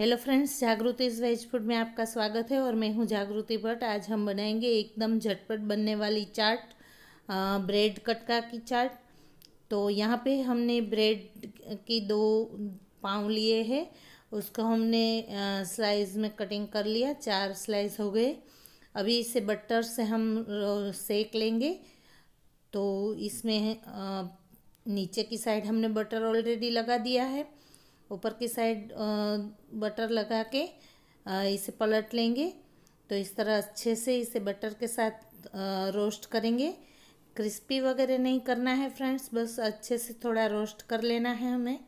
hello friends जागृति इस veg food में आपका स्वागत है और मैं हूं जागृति भट्ट आज हम बनाएंगे एकदम झटपट बनने वाली चाट ब्रेड कटका की चाट तो यहाँ पे हमने ब्रेड की दो पाँव लिए हैं उसको हमने स्लाइस में कटिंग कर लिया चार स्लाइस हो गए अभी इसे बटर से हम सेक लेंगे तो इसमें नीचे की साइड हमने बटर ऑलरेडी लगा दिया है ऊपर की साइड बटर लगा के इसे पलट लेंगे तो इस तरह अच्छे से इसे बटर के साथ रोस्ट करेंगे क्रिस्पी वगैरह नहीं करना है फ्रेंड्स बस अच्छे से थोड़ा रोस्ट कर लेना है हमें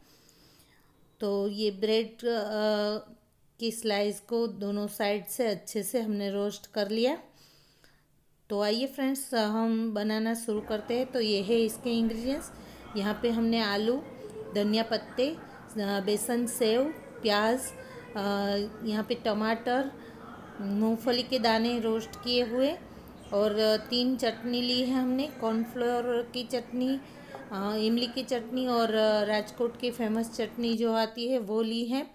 तो ये ब्रेड की स्लाइस को दोनों साइड से अच्छे से हमने रोस्ट कर लिया तो आइए फ्रेंड्स हम बनाना शुरू करते हैं तो ये है इसके इंग्रेडिएंट्स यहाँ पे हमने आलू धनिया पत्ते बेसन सेव प्याज यहाँ पे टमाटर मूंगफली के दाने रोस्ट किए हुए और तीन चटनी ली है हमने कॉर्नफ्लोर की चटनी इमली की चटनी और राजकोट की फेमस चटनी जो आती है वो ली है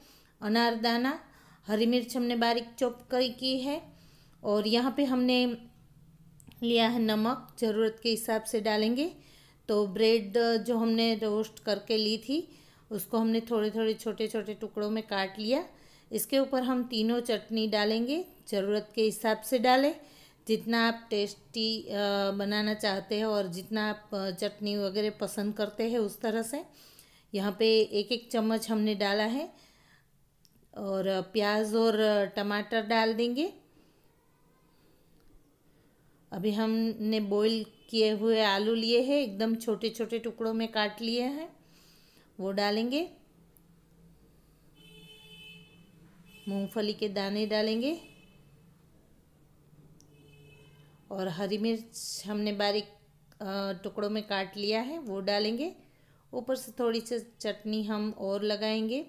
अनारदाना हरी मिर्च हमने बारीक चॉप कर की है और यहाँ पे हमने लिया है नमक ज़रूरत के हिसाब से डालेंगे तो ब्रेड जो हमने रोस्ट करके ली थी उसको हमने थोड़े थोड़े छोटे छोटे टुकड़ों में काट लिया इसके ऊपर हम तीनों चटनी डालेंगे ज़रूरत के हिसाब से डालें जितना आप टेस्टी बनाना चाहते हैं और जितना आप चटनी वगैरह पसंद करते हैं उस तरह से यहाँ पे एक एक चम्मच हमने डाला है और प्याज और टमाटर डाल देंगे अभी हमने बॉईल किए हुए आलू लिए हैं एकदम छोटे छोटे टुकड़ों में काट लिए हैं वो डालेंगे मूंगफली के दाने डालेंगे और हरी मिर्च हमने बारीक टुकड़ों में काट लिया है वो डालेंगे ऊपर से थोड़ी सी चटनी हम और लगाएंगे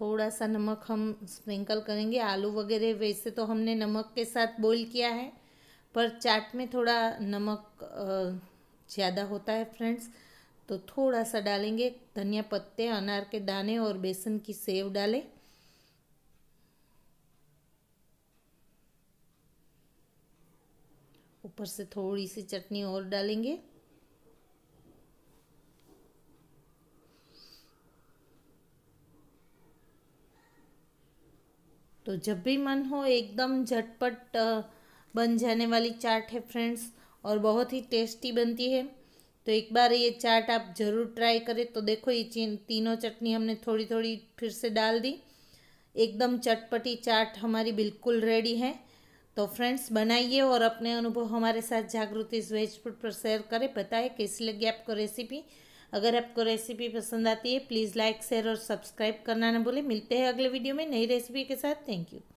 थोड़ा सा नमक हम स्प्रिंकल करेंगे आलू वगैरह वैसे तो हमने नमक के साथ बॉईल किया है पर चाट में थोड़ा नमक ज़्यादा होता है फ्रेंड्स तो थोड़ा सा डालेंगे धनिया पत्ते अनार के दाने और बेसन की सेव डालें ऊपर से थोड़ी सी चटनी और डालेंगे तो जब भी मन हो एकदम झटपट बन जाने वाली चाट है फ्रेंड्स और बहुत ही टेस्टी बनती है तो एक बार ये चाट आप ज़रूर ट्राई करें तो देखो ये तीनों चटनी हमने थोड़ी थोड़ी फिर से डाल दी एकदम चटपटी चाट हमारी बिल्कुल रेडी है तो फ्रेंड्स बनाइए और अपने अनुभव हमारे साथ जागृति वेज फूड पर शेयर करें बताएं कैसी लगी आपको रेसिपी अगर आपको रेसिपी पसंद आती है प्लीज़ लाइक शेयर और सब्सक्राइब करना ना भूलें मिलते हैं अगले वीडियो में नई रेसिपी के साथ थैंक यू